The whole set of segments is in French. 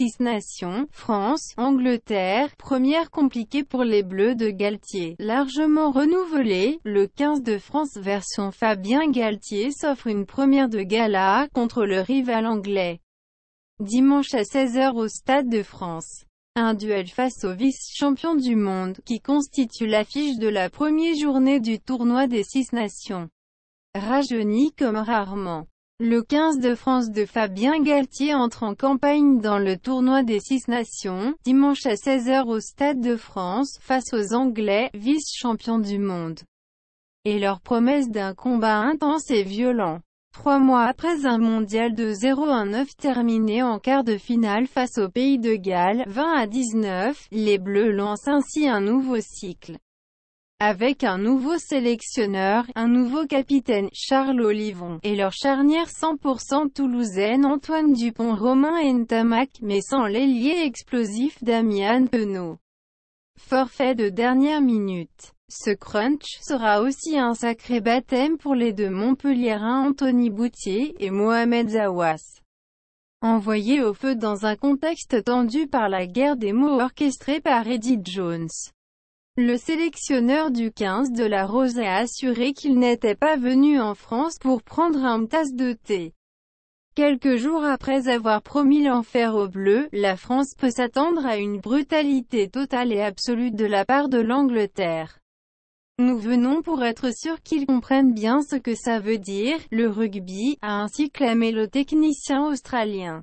Six Nations, France, Angleterre, première compliquée pour les Bleus de Galtier, largement renouvelée, le 15 de France version Fabien Galtier s'offre une première de gala contre le rival anglais. Dimanche à 16h au Stade de France. Un duel face au vice-champion du monde, qui constitue l'affiche de la première journée du tournoi des Six Nations. Rajeuni comme rarement. Le 15 de France de Fabien Galtier entre en campagne dans le tournoi des Six Nations, dimanche à 16h au Stade de France, face aux Anglais, vice-champions du monde. Et leur promesse d'un combat intense et violent. Trois mois après un mondial de 0-1-9 terminé en quart de finale face au pays de Galles, 20 à 19, les Bleus lancent ainsi un nouveau cycle. Avec un nouveau sélectionneur, un nouveau capitaine, Charles Olivon, et leur charnière 100% toulousaine Antoine Dupont Romain Ntamak mais sans l'ailier explosif Damien Penaud. Forfait de dernière minute. Ce crunch sera aussi un sacré baptême pour les deux Montpelliérains Anthony Boutier et Mohamed Zawas. Envoyés au feu dans un contexte tendu par la guerre des mots orchestrée par Eddie Jones. Le sélectionneur du 15 de la Rose a assuré qu'il n'était pas venu en France pour prendre un tasse de thé. Quelques jours après avoir promis l'enfer aux Bleus, la France peut s'attendre à une brutalité totale et absolue de la part de l'Angleterre. Nous venons pour être sûrs qu'ils comprennent bien ce que ça veut dire, le rugby, a ainsi clamé le technicien australien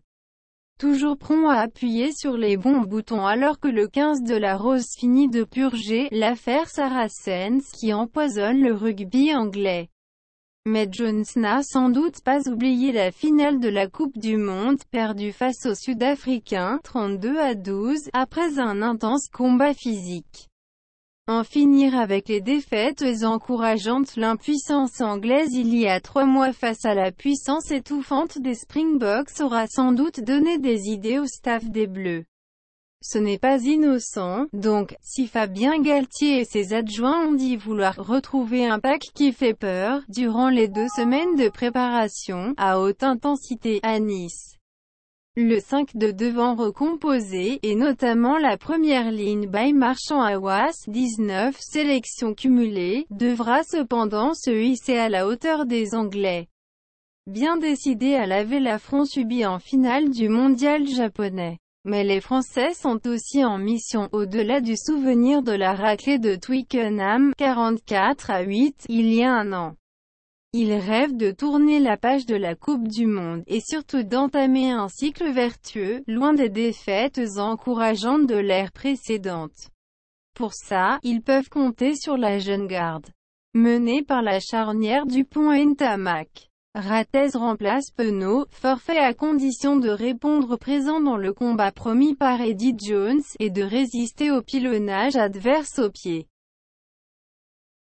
toujours prompt à appuyer sur les bons boutons alors que le 15 de la Rose finit de purger l'affaire Saracens qui empoisonne le rugby anglais. Mais Jones n'a sans doute pas oublié la finale de la Coupe du Monde, perdue face aux Sud-Africains, 32 à 12, après un intense combat physique. En finir avec les défaites encourageantes L'impuissance anglaise il y a trois mois face à la puissance étouffante des Springboks aura sans doute donné des idées au staff des Bleus. Ce n'est pas innocent, donc, si Fabien Galtier et ses adjoints ont dit vouloir retrouver un pack qui fait peur, durant les deux semaines de préparation, à haute intensité, à Nice. Le 5 de devant recomposé, et notamment la première ligne by marchand à 19 sélections cumulées, devra cependant se hisser à la hauteur des Anglais. Bien décidé à laver l'affront subi en finale du mondial japonais. Mais les Français sont aussi en mission au-delà du souvenir de la raclée de Twickenham, 44 à 8, il y a un an. Ils rêvent de tourner la page de la Coupe du Monde, et surtout d'entamer un cycle vertueux, loin des défaites encourageantes de l'ère précédente. Pour ça, ils peuvent compter sur la jeune garde, menée par la charnière du pont Entamac. Ratez remplace Penaud, forfait à condition de répondre présent dans le combat promis par Eddie Jones, et de résister au pilonnage adverse au pied.